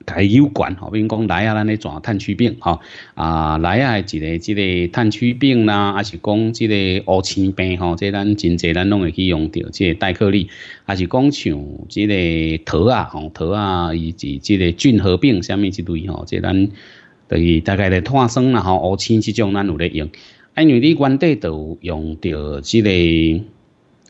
佮伊有关吼，比如讲来啊，咱咧抓炭疽病吼，啊来啊一个即个炭疽病啦，还是讲即个乌青病吼，即咱真侪咱拢会去用到，即代克力，还是讲像即个桃啊吼，桃啊以及即个菌合并，啥物即类吼，即咱等是大概咧碳酸啦，吼，乌青即种咱有咧用，因为你原底都有用到即个。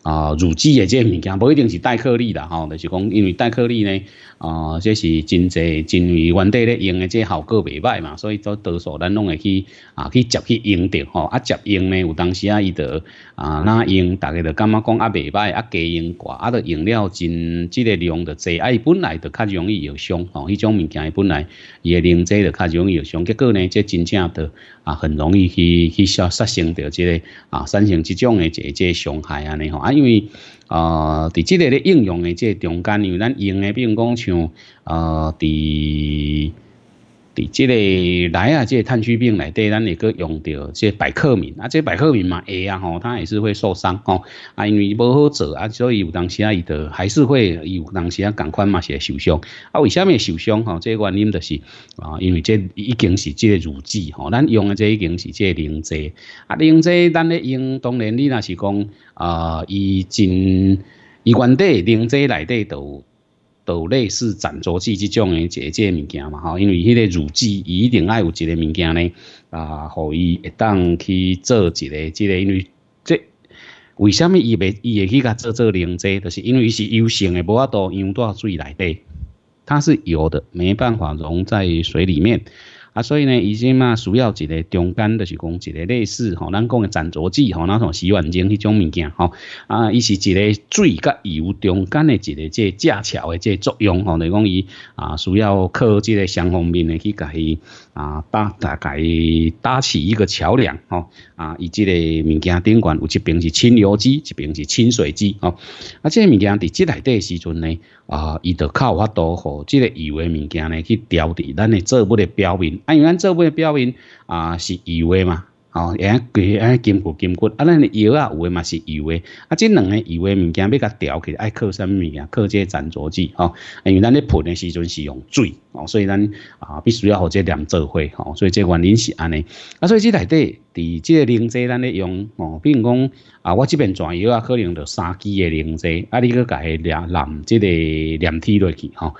啊，乳剂的即物件，不一定是代克力啦吼，就是讲，因为代克力呢，啊，这是真侪真原地咧用的，即个效果袂歹嘛，所以都多数咱拢会去啊去接去用的吼，啊接用呢，有当时啊伊得啊那用大概就感觉讲啊袂歹，啊加用寡，啊就用了真即个量就济，啊伊本来就较容易有伤吼，迄种物件伊本来也量这就较容易有伤，结果呢，即真正的啊很容易去去杀杀伤到即个啊产生即种的这即个伤害安尼吼啊。因为啊，伫即个咧应用的个中间，因为咱用的，比如讲像啊，伫。伫即个来啊，即个炭疽病内底，咱一阁用到即个百克敏啊，即个百克敏嘛会啊吼，它也是会受伤吼啊，因为无好做啊，所以有当时啊伊就还是会有当时啊赶快嘛是会受伤啊，为虾米受伤吼？即个原因就是啊，因为即已经是即个乳剂吼，咱用的这已经是即个凝剂啊，凝剂咱咧用，当然你那是讲啊，伊真伊原底凝剂来得度。都类似斩浊剂这种的一个物件嘛，吼，因为迄个乳剂一定爱有一个物件呢，啊，互伊会当去做一个，这个，因为这为什么伊袂，伊会去甲做做溶剂，就是因为是油性的，无法度用到水来底，它是油的，没办法溶在水里面。啊，所以呢，伊即嘛需要一个中间，就是讲一个类似吼，咱讲诶粘着剂吼，哪像洗碗精迄种物件吼。啊，伊是一个水甲油中间的一个即架桥的即作用吼，来讲伊啊需要靠即个双方面诶去甲伊。啊，搭大概搭起一个桥梁哦，啊，以及个物件顶管有一边是清油机，一边是清水机哦，啊，这个物件即内底诶时阵呢，啊，伊就靠法多互即个油的物件呢去调伫咱的做物诶表面，啊，因为咱做物诶表面啊是油的嘛。哦，也个啊，坚固坚固，啊，咱的油啊，诶嘛是油诶，啊，这两个油诶物件要甲调起，爱靠什么啊？靠这粘着剂，哦，因为咱咧喷诶时阵是用水，哦，所以咱啊必须要好这粘做灰，哦，所以这原因是安尼，啊，所以这台底伫这个零水咱咧用，哦，比如讲啊，我这边全油啊，可能着三支诶零水，啊，你去改两蓝这个粘贴落去，哈。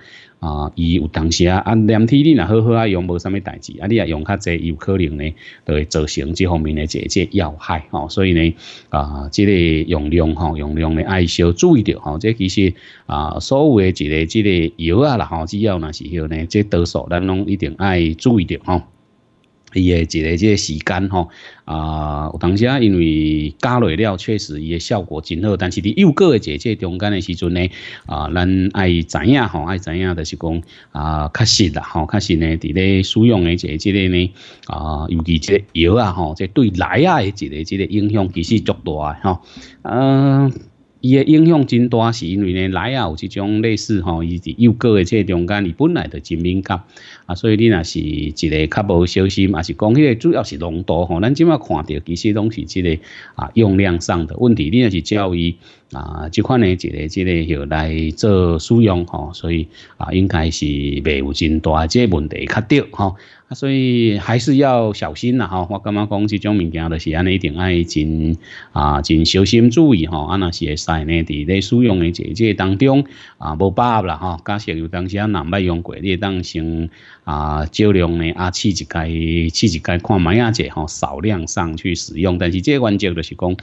啊，伊有当时啊，啊，两天你若好好啊用，无啥物代志；啊，你若用较济，有可能呢，就会造成这方面的一即要害吼。所以呢，啊，即个用量吼，用量呢爱少注意着吼。即其实啊，所谓一个即个药啊啦吼，只要那是候呢，即多数咱拢一定爱注意着吼。伊个一个即个时间吼，啊，有当时啊，因为加落了确实伊的效果真好，但是你又过个一个中间的时阵呢，啊，咱爱知影吼，爱知影就是讲啊，确实啦吼，确实呢，伫咧使用的一个即个呢，啊，尤其即药啊吼，即对奶啊的一个即个影响其实足大吼，嗯。伊个影响真大，是因为呢来啊有即种类似吼，伊是幼个即个中间，伊本来就真敏感啊，所以你若是一个较无小心，也是讲迄个主要是浓度吼，咱即麦看到其实拢是这个啊用量上的问题，你若是叫伊啊即款呢一个一个又来做使用吼，所以啊应该是未有真大即、个问题较对吼。所以还是要小心啦吼。我感觉讲即种物件，就是安尼一定爱真啊真小心注意吼。啊那些使呢，伫咧使用的这这当中啊无把握啦吼。加上有当时啊难捌用过，你当先啊少量呢啊试一该试一该看买啊者吼，少量上去使用，但是这完则就是讲。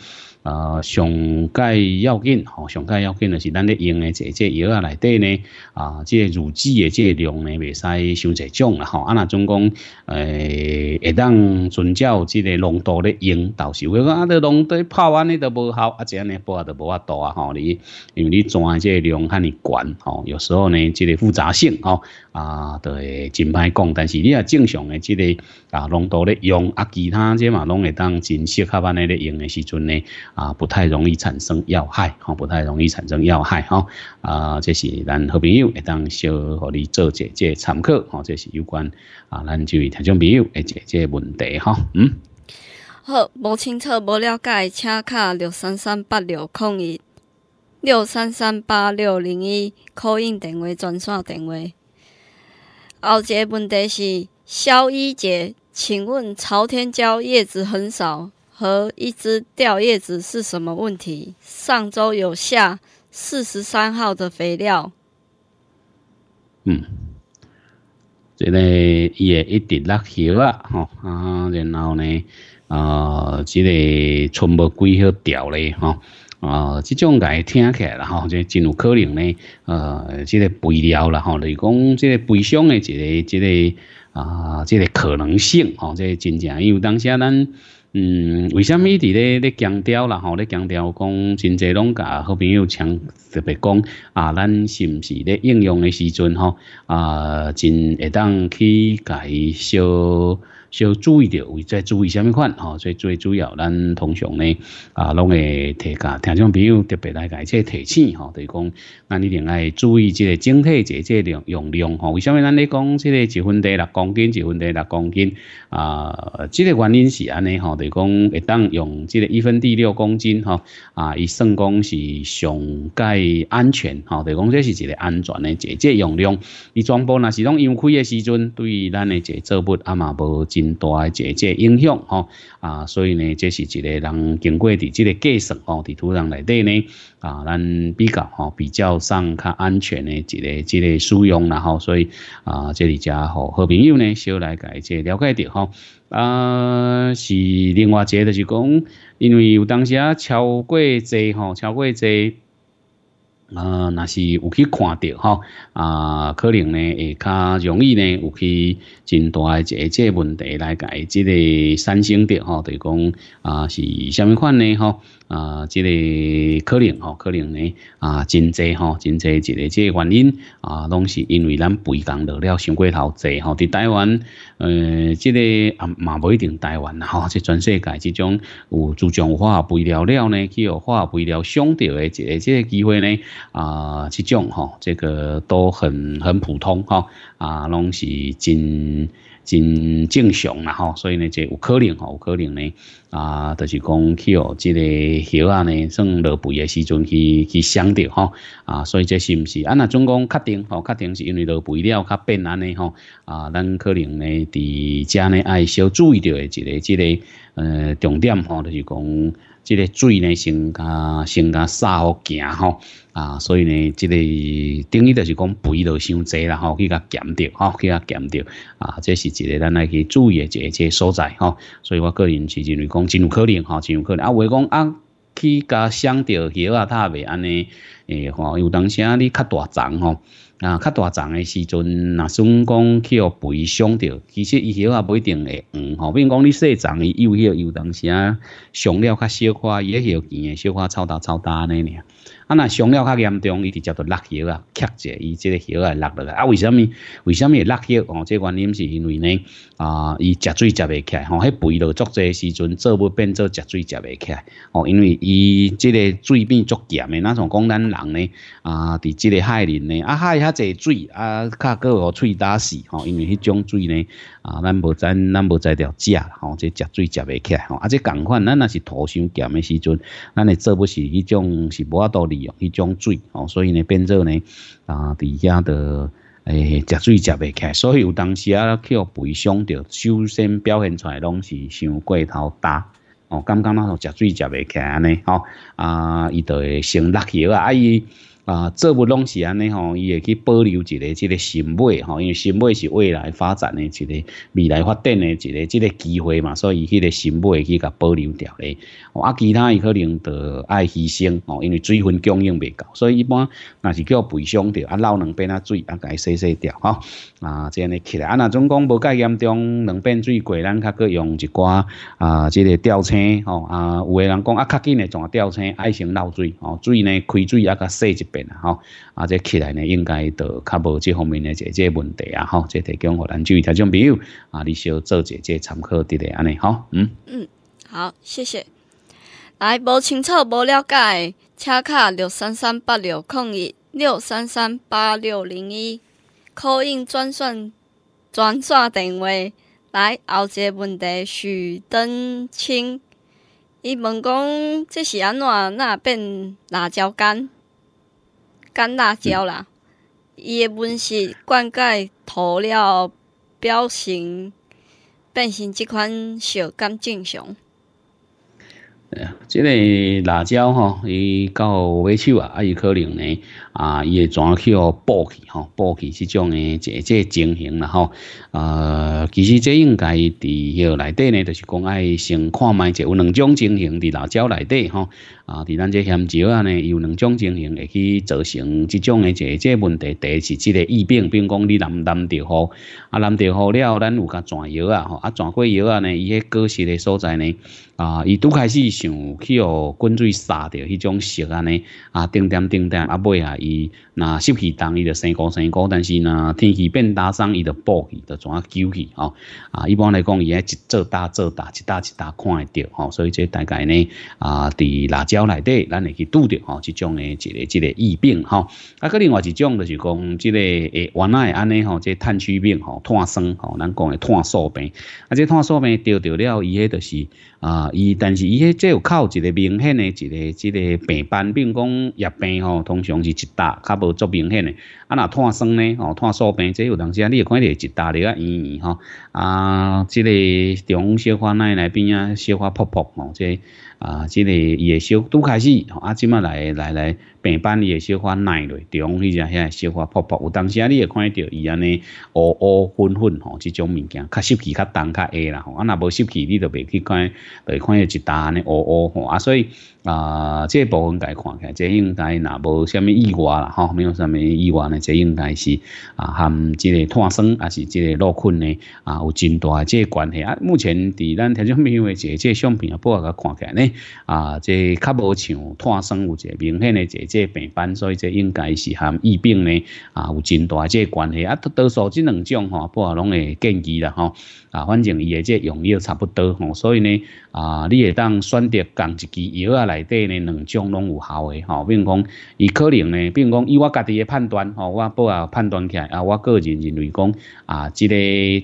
呃，上盖要紧吼，上盖要紧着是咱咧用诶这这药啊内底呢，啊，即乳剂诶，即量呢未使伤侪种啦吼。啊，那总共诶会当纯照即个浓度咧用，到时我讲啊，你浓度泡完尼都无效，啊，即样咧泡都无法度啊吼你，因为你装即个量遐尼悬吼，有时候呢即个复杂性吼啊，会真歹讲，但是你啊，正常诶即个。啊，拢都咧用啊，其他即嘛拢会当真适合安尼咧用的时阵呢，啊，不太容易产生要害，吼，不太容易产生要害，吼，啊，这是咱好朋友会当小，互你做一即参考，吼，这是有关啊，咱就听众朋友诶，即即问题，吼。嗯。好，无清楚、无了解，请卡六三三八六零一六三三八六零一，口音电话转线电话。后一问题是肖一杰。请问朝天椒叶子很少和一只掉叶子是什么问题？上周有下四十三号的肥料。嗯，这个也一点落锈了啊，然后呢，呃，这个全部归去掉嘞吼，啊，这种该听起来然后就真有可能呢，呃，这个肥料了哈，来讲这个背箱的这个这个。啊，这个可能性哦，这个真正，因为当下咱，嗯，为什么伫咧咧强调啦吼？咧强调讲真侪拢甲好朋友强特别讲啊，咱是毋是咧应用的时阵吼啊，真会当去改修。要注意着，为在注意啥物款吼，所以最主要咱通常呢啊，拢会提价。听众朋友特别来解这提醒吼，就讲，那你另外注意这个整体姐姐量用量吼。为什么咱咧讲这个一分地六公斤，一分地六公斤啊？这个原因是安尼吼，就讲会当用这个一分地六公斤吼啊，伊算讲是上界安全吼，就讲这是一个安全的姐姐用量。伊全部那是用开亏的时阵，对咱的这作物啊嘛无。大诶，这即影响吼啊，所以呢，这是一个人经过伫这个计算吼，地土壤内底呢啊，咱比较吼比较上较安全的一个一个使用啦后，所以啊，这里家吼好朋友呢，小来解即了解着吼啊，是另外一个就是讲，因为有当时啊，超过侪吼，超过侪。啊，那是有去看到哈，啊，可能呢会较容易呢有去真大诶一这问题来解，即个三星着哈，等于讲啊是虾米款呢哈。啊，这个可能吼，可能呢啊，真多吼，真多一个这个原因啊，拢是因为咱肥工落了，想过头侪吼，伫台湾，呃，这个也嘛不一定台湾吼，是全世界这种有注重化肥料料呢，去有化肥料相对的这个这个机会呢啊，这种吼，这个都很很普通吼，啊，拢是真。真正常啦吼，所以呢，这有可能吼，有可能呢啊，就是讲去哦，这个叶啊呢，算落肥的时阵去去想着吼啊，所以这是不是啊？那总讲确定吼，确定是因为落肥了，较变难的吼啊，咱可能呢，伫家呢爱小注意到的一个，这个呃，重点吼，就是讲这个水呢，甲加甲加好行吼。啊，所以呢，这个定义就是讲肥著伤侪啦，吼，去甲减掉，吼，去甲减掉，啊，这是一个咱来去注意的个一个所在，吼。所以我个人是认为讲，真有可能，吼，真有可能。啊，话讲啊，去甲伤着叶啊，他未安尼，诶，吼，有当时啊，你较大丛，吼，啊，较大丛诶时阵，那算讲去互肥伤着，其实伊叶啊不一定会黄，吼，比如讲你细丛，伊幼叶有当时啊，伤了较少块，叶叶见小可块焦大焦大尼尔。啊，那伤了较严重，伊就接着落叶啊，咳者，伊这个叶啊落落来。啊，为什么？为什么会落叶？哦，这原因是因为呢，啊，伊食水食未起，来，吼，迄肥足做诶时阵，做物变做食水食未起，来，哦，因为伊这个水变作咸的，那种讲咱人呢，啊，伫这个海里呢，啊，海遐济水，啊，较够好喙打死，吼，因为迄种水呢。啊，咱无在，咱无在条食，吼，这食水食袂起，吼，啊，这同款，咱那是土先咸的时阵，咱哩做不是一种，是无多利用，一种水，哦，所以呢，变做呢，啊，底下的诶，食水食袂起，所以有当时啊，去赔偿着，首先表现出来拢是伤过头大，哦，感觉那吼食水食袂起安尼，吼，啊，伊就会成落叶啊，啊伊。啊，做物拢是安尼吼，伊会去保留一个，一个新美吼，因为新美是未来发展的一个未来发展的一个，一个机会嘛，所以，迄个新美会去甲保留掉咧。啊，其他伊可能得爱牺牲哦，因为水分供应袂够，所以一般那是叫肥偿掉，啊，捞两变啊水，啊，甲伊洗洗掉吼。啊，这样咧起来，啊，那总讲无介严重，两变水过，咱较各用一寡啊，即个吊车吼啊，有个人讲啊，较紧咧啊吊车，爱先捞水哦，水呢开水啊，甲洗一遍。然啊，即起来呢，应该就较无这方面的即即问题啊，吼，即提供予咱注意调整，朋友啊，你需做一即参考，对咧，安尼，哈，嗯。嗯，好，谢谢。来，无清楚、无了解，车卡六三三八六空一六三三八六零一，可以转算转算电话。来，后一个问题，徐登清，伊问讲，即是安怎那变辣椒干？干辣椒啦，伊诶本是灌溉土料，表型，变成即款小干正常。即个辣椒吼，伊到尾手啊，啊有可能呢，啊伊会转去爆去吼，爆去即种诶一即情形啦吼。呃，其实这应该伫迄内底呢，就是讲爱先看卖者有两种情形伫辣椒内底吼。啊！伫咱这香蕉啊呢，有两种情形会去造成这种诶这个即个问题。第一是即个疫病，比如讲你淋淋着雨，啊淋着雨了，咱有甲全药啊吼，啊全过药啊呢，伊迄过时的所在呢，啊，伊拄开始想去哦滚水杀掉迄种虫啊呢，啊，定点定点啊尾啊伊，那湿气重伊就生菇生菇，但是呢天气变大，桑伊就破去，就怎啊救去吼？啊，一般来讲伊爱一做大做大，一大一大看会着吼，所以即大概呢啊伫辣椒。到内底，咱会去拄着吼即种诶，一个一个疫病吼。啊，搁另外一种就是讲即个诶，原来安尼吼，即炭疽病吼，炭酸吼，咱讲诶炭素病。啊，即炭素病丢着了，伊迄就是啊，伊但是伊迄只有靠一个明显诶一个即个病比并讲疫病吼，通常是一大，较无足明显诶。啊，若炭酸咧吼，炭素病即有当时啊，你会看得一大咧啊，医院吼啊，即个中小花内内边啊，小花泡泡吼，即。啊，即个夜宵都开始，啊，即卖来来来。平板小消化落，类，中你只遐消化泡泡，有当时啊你会看到伊安尼乌乌粉粉吼，即种物件较湿气较重较下啦吼，啊若无湿气你就袂去看，来看一单呢乌乌吼啊，所以啊，即部分该看起来，即应该若无啥物意外啦吼，没有啥物意外呢，即应该是啊含即个脱酸还是即个落菌呢啊有真大即关系啊。目前伫咱特种片诶，即即相片啊，不外甲看起来呢啊，即较无像脱酸有一个明显诶个。这病斑，所以这应该是含疫病呢，啊，有真大这关系啊。多数这两种吼，不啊，拢会建议啦，吼啊，反正伊个这用药差不多吼，所以呢，啊，你会当选择同一支药啊，内底呢两种拢有效诶，吼。比如讲，伊可能呢，比如讲以我家己的判断吼，我不啊判断起来啊，我个人认为讲啊，这个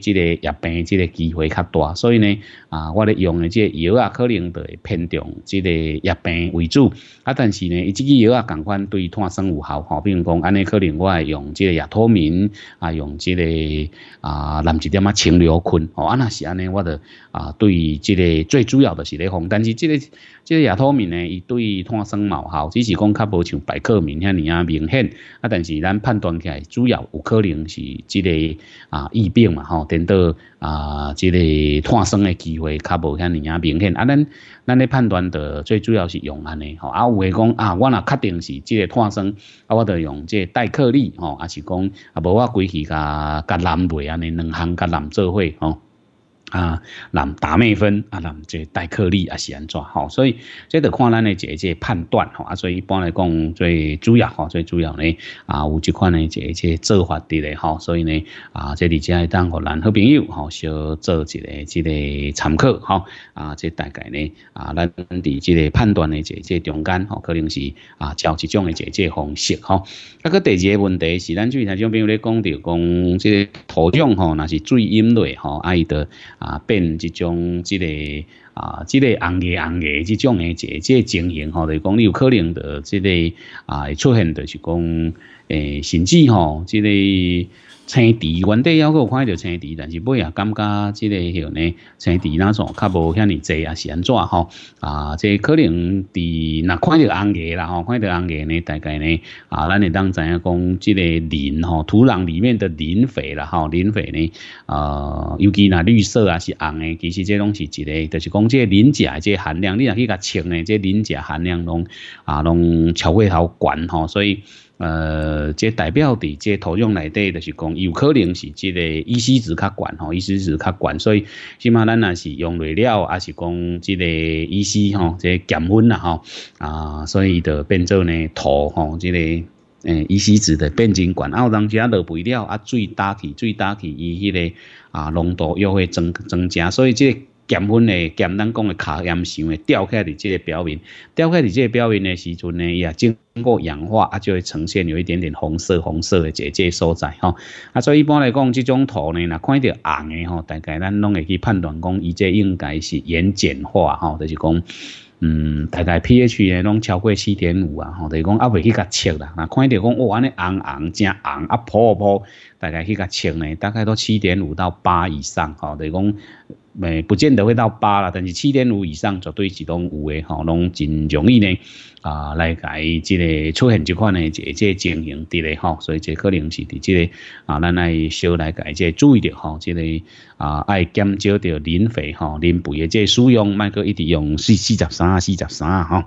这个疫病，这个机会较大，所以呢，啊，我咧用的这药啊，可能会偏重这个疫病为主啊，但是呢，一支药啊，两款对炭疽有效吼，如讲安尼可能我系用即个亚脱敏啊，用即个啊，蓝至点啊清柳菌吼，啊若是安尼，我得。啊，对，即个最主要著是咧方，但是即个即个亚托敏呢，伊对碳酸毛效只是讲较无像百克敏遐尔明显啊。但是咱判断起来，主要有可能是即个啊疫病嘛吼，等到啊即个碳酸诶机会较无遐尔明显啊。咱咱咧判断的最主要是用安尼吼，啊有诶讲啊，我若确定是即个碳酸，啊我着用即个代克利吼，啊，是讲啊无我规去甲甲蓝莓安尼，两行甲蓝做伙吼。啊，人打面粉啊，人即戴克粒啊是安怎？吼，所以即得看咱诶一即判断吼啊。所以一般来讲，最主要吼，最主要呢啊有一款呢一即做法伫咧吼。所以呢啊，即里只会当互咱好朋友吼，小做一个这个参考吼。啊。即大概呢啊，咱伫这个判断诶一即中间吼，可能是啊朝即种诶一即方式吼。啊个第二个问题是咱最前种朋友咧讲着讲即土壤吼，那是最阴类吼，啊伊的。啊，变一种之类。啊，即个红叶红叶即种诶，即即情形吼，就讲你有可能着即个啊出现，著是讲诶，甚至吼即个青地，原抑犹有看到青地，但是尾啊感觉即个吼呢，青地那种较无遐尼侪啊，是安怎吼？啊，即可能伫那看到红叶啦，吼看到红叶呢，大概呢啊，咱会当知影讲即个磷吼，土壤里面的磷肥啦，吼磷肥呢啊，尤其那绿色啊是红诶，其实即拢是一个，著是讲。即磷钾即含量，你若去甲称诶，即磷钾含量拢啊拢超过好悬吼，所以呃，即代表伫即土壤内底就是讲，有可能是即个乙烯值较悬吼，乙烯值较悬，所以起码咱若是用肥料，啊是讲即个乙烯吼，即减分啦吼啊，所以就变做呢土吼，即个诶乙烯子的变晶管，有当时啊落肥料啊水打去，水打去，伊迄个啊浓度又会增增加，所以即。咸粉诶咸咱讲骹卡岩诶吊起来伫这个表面，起来伫这个表面诶时阵呢，也经经过氧化，啊就会呈现有一点点红色，红色嘞这个所在吼。啊，所以一般来讲，这种土呢，若看到红诶吼，大概咱拢会去判断讲，伊这应该是盐碱化吼，就是讲，嗯，大概 pH 呢，拢超过七点五啊，吼，就是讲啊未去甲浅啦。若看到讲哇安尼红红正红啊泼啊大概去甲浅呢，大概都七点五到八以上，吼，就是讲。诶，不见得会到八啦，但是七点五以上绝对自动有诶，吼，拢真容易呢，啊，来改即个出现即款呢，即个情形伫嘞，吼，所以这可能是伫即个啊，咱来少来改即注意着，吼，即个啊，爱减少着磷肥，吼，磷肥即使用，卖个一滴用四四十三、四十三，吼，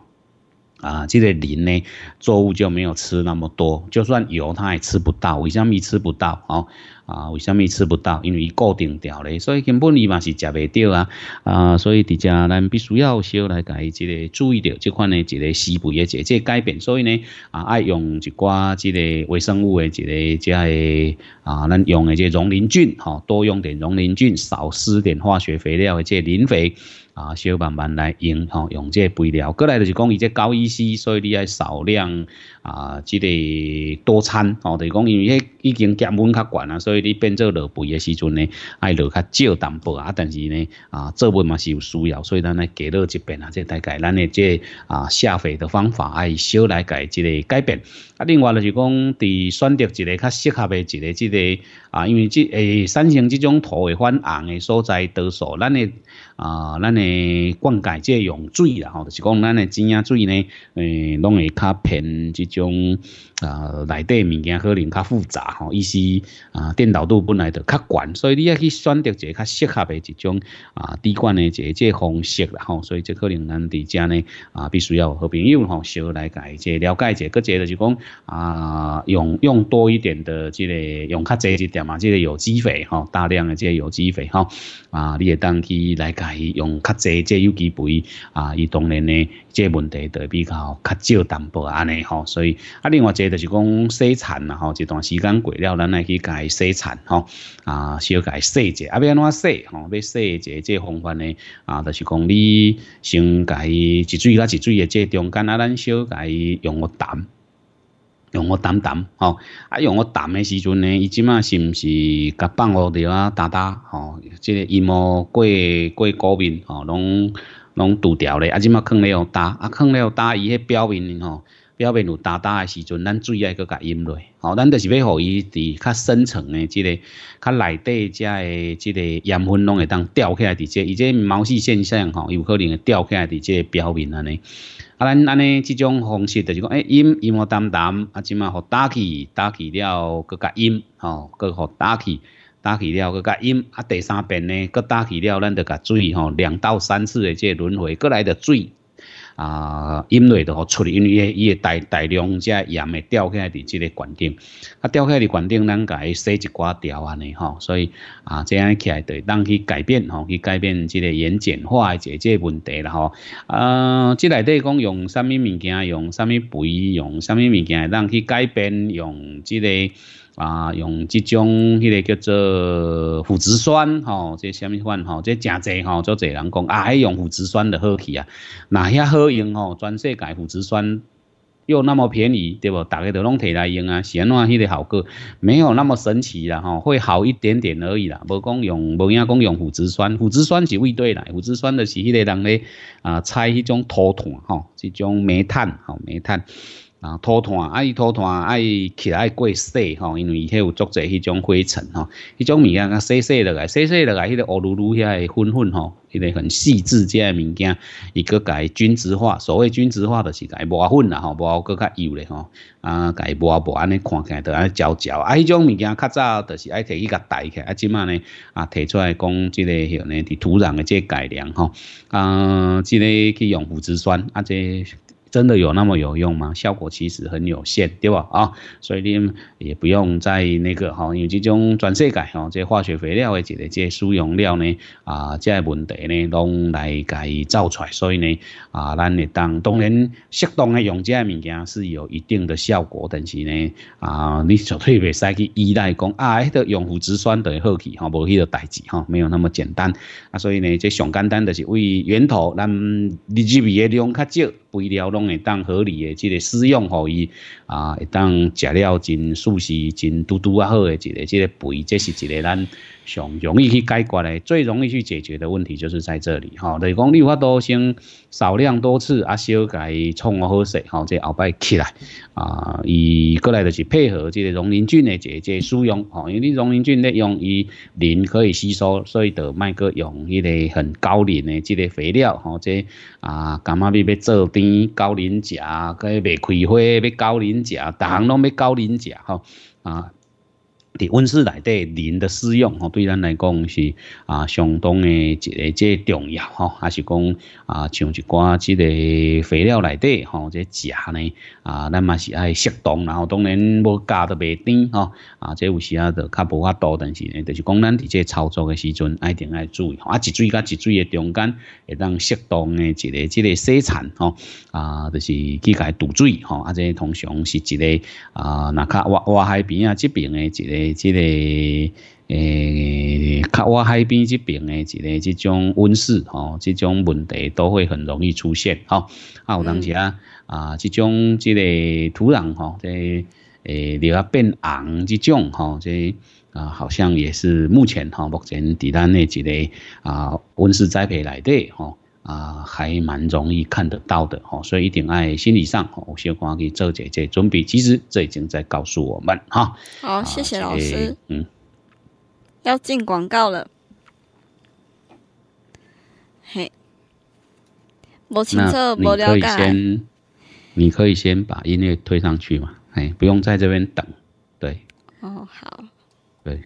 啊，即个磷呢，作物就没有吃那么多，就算有，它也吃不到，为生物吃不到，好。啊，为什么吃不到？因为固定掉咧，所以根本伊嘛是食袂到啊。啊，所以伫遮咱必须要小来改即个注意到即款呢一个施肥诶，即个改变。所以呢，啊爱用一寡即个微生物诶，一个即系啊咱用诶即个溶磷菌吼，多用点溶磷菌，少施点化学肥料诶，即磷肥。啊，小慢慢来用，吼用这肥料，过来就是讲伊这高意思，所以你爱少量啊，这个多餐，吼就是讲因为迄已经降温较悬啊，所以你变做落肥的时阵呢，爱落较少淡薄啊，但是呢，啊，做物嘛是有需要，所以咱来加落一遍啊，即大概咱的这啊施肥的方法爱少来改，即个改变啊，另外就是讲伫选择一个较适合的一个这个啊，因为这诶产生这种土会泛红的所在多数，咱的。啊，咱诶灌溉即用水啦吼，就是讲咱诶井仔水呢？诶，拢会较偏即种。啊，内底物件可能较复杂吼，意思啊，电导度本来就较悬，所以你要去选择一个较适合的一种啊，滴款的这这方式啦吼，所以这可能咱伫家呢啊，必须要和朋友吼，小来解，即了解一下，者即就是讲啊，用用多一点的这个用较侪一点嘛，这个有机肥吼，大量的这个有机肥吼，啊，你当去来解用较侪这有机肥啊，伊当然呢，这问题就比较较少淡薄安尼吼，所以啊，另外这。就是讲洗尘嘛吼，一段时间过了，咱来去解洗尘吼啊，小解洗者啊，要安怎洗吼，要洗者这方法呢啊，就是讲你先解一水拉一水的这中间啊，咱小解用我淡，用我淡淡吼，啊用我淡的时阵呢，伊即马是毋是甲放落去啊？打打吼，即个伊毛过过高面吼，拢拢堵掉咧，啊！即马空了打啊，空了打伊迄表面吼。表面有打打诶时阵，咱水爱搁甲淹落，吼，咱就是要互伊伫较深层诶即个、较内底遮诶，即个盐分拢会当吊起来伫这，伊这毛细现象吼，有可能会吊起来伫这表面安尼。啊，咱安尼即种方式就是讲，欸，淹淹下淡淡，啊，即码互打起，打起了搁甲淹，吼，搁互打起，打起了搁甲淹啊，第三遍呢，搁打起了，咱就甲水，吼，两到三次的这轮回，过来的水。啊，因为都好理，因为伊个伊个大大量只盐会掉起来伫即个环境，啊，掉起来伫环境，咱家洗一寡条安尼吼，所以啊，这样起来就会当去改变吼，去改变即个盐碱化个这这问题啦吼，啊，即内底讲用什么物件，用什么肥，用什么物件，当去改变用这个。啊，用即种迄个叫做腐殖酸吼，这什么款吼，这诚济吼，做济人讲啊，迄用腐殖酸的好去啊，哪遐好用吼，全世界腐殖酸又那么便宜，对无逐个就拢摕来用啊，是安怎迄个效果，没有那么神奇啦吼，会好一点点而已啦，无讲用，无影讲用腐殖酸，腐殖酸是未对啦，腐殖酸的是迄个人咧啊拆迄种土炭吼，这种煤炭吼煤炭。啊，拖团，啊伊土团，啊伊起来过洗吼，因为伊遐有足侪迄种灰尘吼，迄种物件，啊洗洗落来，洗洗落来，迄个乌噜噜遐诶粉粉吼，一个很细致遮的物件，伊佫伊均质化，所谓均质化的是代，抹粉啦吼，啊佫较油咧吼，啊改抹啊无安尼看起来都安尼焦焦，啊迄种物件较早就是爱摕去甲袋起，啊即满呢啊摕出来讲，即个吼呢，伫土壤的即改良吼，啊即个去用腐殖酸，啊即。真的有那么有用吗？效果其实很有限，对吧？啊？所以你也不用在那个哈，因为这种转色改哈，这化学肥料的这个这使用料呢，啊，这问题呢，拢来改造出，来，所以呢，啊，咱会当当然适当的用这物件是有一定的效果，但是呢，啊，你绝对袂使去依赖讲啊，迄个用腐植酸等会后期哈，无迄个代志哈，没有那么简单啊，所以呢，这上简单的是为源头，咱入去嘅量较少。肥料拢会当合理诶，即个使用吼伊，啊，当食了真舒适、真嘟嘟啊好诶，一个即个肥，这是一个咱。上容易去解决的，最容易去解决的问题就是在这里哈。例讲，你法多先少量多次啊，小改冲好喝水哈，即后摆起来啊，伊过来就是配合这个溶林菌的这这使用吼。因为溶林菌咧用伊磷可以吸收，所以得卖个用一个很高磷的这个肥料吼。即啊，干嘛要要做甜高磷食，可以未开花要高磷食，糖拢要高磷食哈啊。伫温室内底磷的使用吼，对咱来讲是啊相当的一个即重要吼，还是讲啊像一寡即个肥料内底吼，即食呢啊，咱嘛是爱适当，然后当然要加得袂甜吼啊，即有时啊就较无法度，但是呢，就是讲咱伫即操作的时阵爱定爱注意，吼，啊一水甲一水的中间会当适当的一个即个洗产吼啊，就是去解堵水吼，啊即通常是一个啊，那较挖挖海边啊，即边的一个。即个诶，靠我海边这边诶，一个即种温室吼，即种问题都会很容易出现吼。啊，有当时啊啊，即种即个土壤吼，即诶，略下变红即种吼，即啊，好像也是目前吼目前伫咱呢一个啊温室栽培来的吼。啊，还蛮容易看得到的哦，所以一定爱心理上我先帮给周姐姐准备。其实这已经在告诉我们哈。好，谢谢老师。嗯，要进广告了。嘿，不清楚，没了解。你可以先把音乐推上去嘛？哎，不用在这边等。对。哦，好。对。